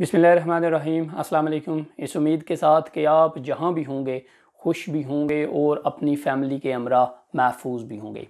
बिसमीम अल्लाम इस उम्मीद के साथ कि आप जहाँ भी होंगे खुश भी होंगे और अपनी फैमिली के अमरा महफूज भी होंगे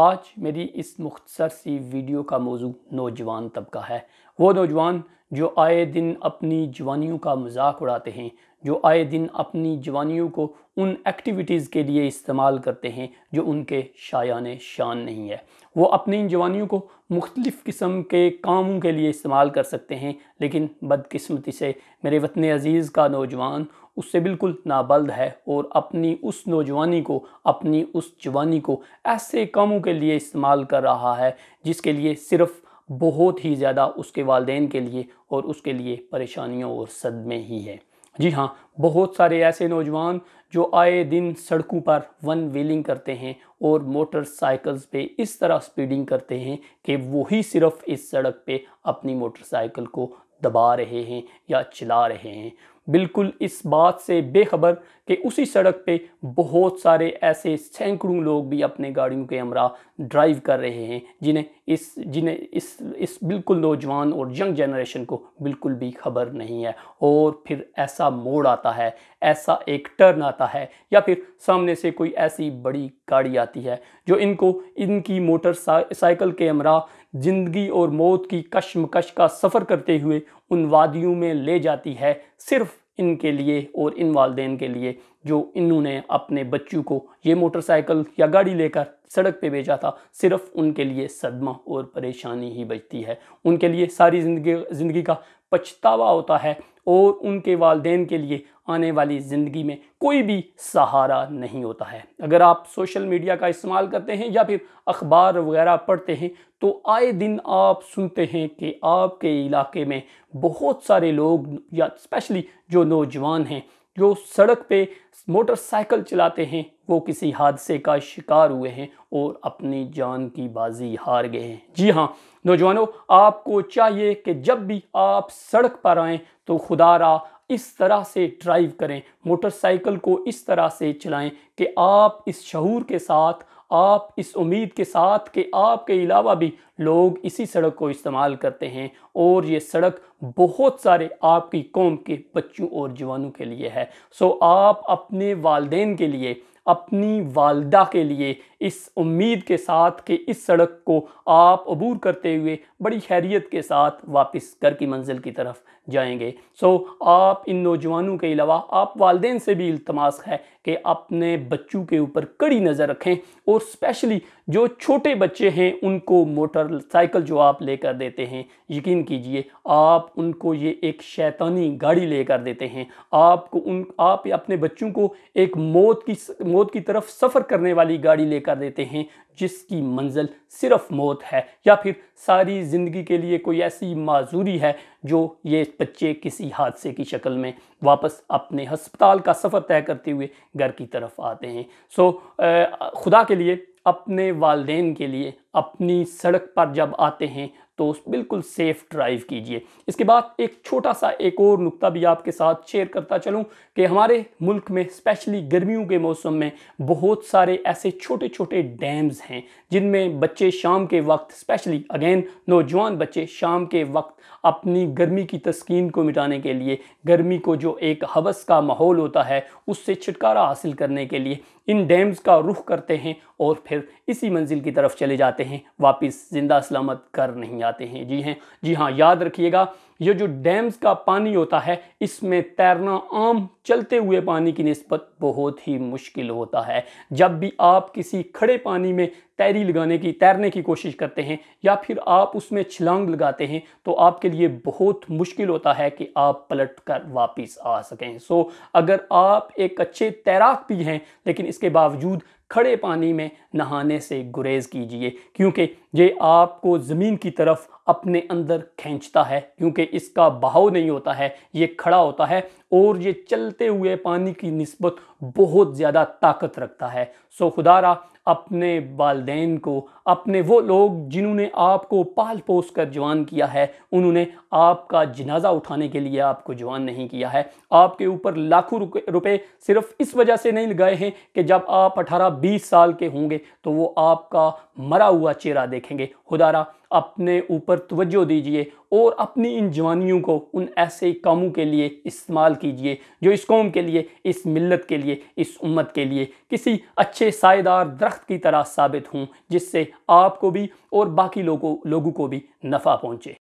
आज मेरी इस मुख्तसर सी वीडियो का मौजू नौजवान तबका है वो नौजवान जो आए दिन अपनी जवानियों का मजाक उड़ाते हैं जो आए दिन अपनी जवानियों को उन एक्टिविटीज़ के लिए इस्तेमाल करते हैं जो उनके शायान शान नहीं है वो अपनी जवानियों को मुख्तलिफ़ किस्म के कामों के लिए इस्तेमाल कर सकते हैं लेकिन बदकस्मती से मेरे वतन अज़ीज़ का नौजवान उससे बिल्कुल नाबल्द है और अपनी उस नौजवानी को अपनी उस जवानी को ऐसे कामों के लिए इस्तेमाल कर रहा है जिसके लिए सिर्फ़ बहुत ही ज़्यादा उसके वालदेन के लिए और उसके लिए परेशानियों और सदमे ही है जी हाँ बहुत सारे ऐसे नौजवान जो आए दिन सड़कों पर वन व्हीलिंग करते हैं और मोटरसाइकिल्स पे इस तरह स्पीडिंग करते हैं कि वही सिर्फ इस सड़क पे अपनी मोटरसाइकिल को दबा रहे हैं या चला रहे हैं बिल्कुल इस बात से बेखबर कि उसी सड़क पे बहुत सारे ऐसे सैकड़ों लोग भी अपने गाड़ियों के हमरा ड्राइव कर रहे हैं जिन्हें इस जिन्हें इस इस बिल्कुल नौजवान और यंग जनरेशन को बिल्कुल भी खबर नहीं है और फिर ऐसा मोड़ आता आता है ऐसा एक टर्न आता है या फिर सामने से कोई ऐसी बड़ी गाड़ी आती है जो इनको इनकी मोटर साइकिल के अमरा ज़िंदगी और मौत की कश्मकश का सफ़र करते हुए उन वादियों में ले जाती है सिर्फ इनके लिए और इन वालदे के लिए जो इन्होंने अपने बच्चों को ये मोटरसाइकिल या गाड़ी लेकर सड़क पे भेजा था सिर्फ उनके लिए सदमा और परेशानी ही बचती है उनके लिए सारी ज़िंदगी ज़िंदगी का पछतावा होता है और उनके वालदेन के लिए आने वाली ज़िंदगी में कोई भी सहारा नहीं होता है अगर आप सोशल मीडिया का इस्तेमाल करते हैं या फिर अखबार वगैरह पढ़ते हैं तो आए दिन आप सुनते हैं कि आपके इलाके में बहुत सारे लोग या स्पेशली जो नौजवान हैं जो सड़क पे मोटरसाइकिल चलाते हैं वो किसी हादसे का शिकार हुए हैं और अपनी जान की बाजी हार गए हैं जी हाँ नौजवानों आपको चाहिए कि जब भी आप सड़क पर आए तो खुदारा इस तरह से ड्राइव करें मोटरसाइकिल को इस तरह से चलाएं कि आप इस शहूर के साथ आप इस उम्मीद के साथ कि आपके अलावा भी लोग इसी सड़क को इस्तेमाल करते हैं और ये सड़क बहुत सारे आपकी कौम के बच्चों और जवानों के लिए है सो आप अपने वालदेन के लिए अपनी वालदा के लिए इस उम्मीद के साथ कि इस सड़क को आप अबूर करते हुए बड़ी खैरियत के साथ वापस घर की मंजिल की तरफ जाएंगे सो आप इन नौजवानों के अलावा आप वालदेन से भी इल्तमास है कि अपने बच्चों के ऊपर कड़ी नज़र रखें और स्पेशली जो छोटे बच्चे हैं उनको मोटरसाइकिल जो आप लेकर देते हैं यकीन कीजिए आप उनको ये एक शैतानी गाड़ी लेकर देते हैं आपको उन आप अपने बच्चों को एक मौत की मौत की तरफ सफ़र करने वाली गाड़ी लेकर कर देते हैं जिसकी मंजिल सिर्फ मौत है या फिर सारी ज़िंदगी के लिए कोई ऐसी माजूरी है जो ये बच्चे किसी हादसे की शक्ल में वापस अपने हस्पताल का सफ़र तय करते हुए घर की तरफ आते हैं सो खुदा के लिए अपने वालदेन के लिए अपनी सड़क पर जब आते हैं तो बिल्कुल सेफ़ ड्राइव कीजिए इसके बाद एक छोटा सा एक और नुक्ता भी आपके साथ शेयर करता चलूँ कि हमारे मुल्क में स्पेशली गर्मियों के मौसम में बहुत सारे ऐसे छोटे छोटे डैम्स हैं जिनमें बच्चे शाम के वक्त स्पेशली अगेन नौजवान बच्चे शाम के वक्त अपनी गर्मी की तस्किन को मिटाने के लिए गर्मी को जो एक हवस का माहौल होता है उससे छुटकारा हासिल करने के लिए इन डैम्स का रुख करते हैं और फिर इसी मंजिल की तरफ चले जाते हैं वापस ज़िंदा सलामत कर नहीं आते हैं जी हैं जी हाँ याद रखिएगा ये जो डैम्स का पानी होता है इसमें तैरना आम चलते हुए पानी की नस्बत बहुत ही मुश्किल होता है जब भी आप किसी खड़े पानी में तैरी लगाने की तैरने की कोशिश करते हैं या फिर आप उसमें छलांग लगाते हैं तो आपके लिए बहुत मुश्किल होता है कि आप पलट कर वापस आ सकें सो अगर आप एक अच्छे तैराक भी हैं लेकिन इसके बावजूद खड़े पानी में नहाने से गुरेज कीजिए क्योंकि ये आपको ज़मीन की तरफ अपने अंदर खींचता है क्योंकि इसका बहाव नहीं होता है ये खड़ा होता है और ये चलते हुए पानी की नस्बत बहुत ज़्यादा ताकत रखता है सो खुदारा अपने वालदेन को अपने वो लोग जिन्होंने आपको पाल पोस कर जवान किया है उन्होंने आपका जनाजा उठाने के लिए आपको जवान नहीं किया है आपके ऊपर लाखों रुपए सिर्फ इस वजह से नहीं लगाए हैं कि जब आप 18-20 साल के होंगे तो वो आपका मरा हुआ चेहरा देखेंगे खुदारा अपने ऊपर तवज्जो दीजिए और अपनी इन जवानियों को उन ऐसे कामों के लिए इस्तेमाल कीजिए जो इस कौम के लिए इस मिलत के लिए इस उम्मत के लिए किसी अच्छे सायेदार दरख्त की तरह साबित हों जिससे आपको भी और बाकी लोगों लोगों को भी नफ़ा पहुँचे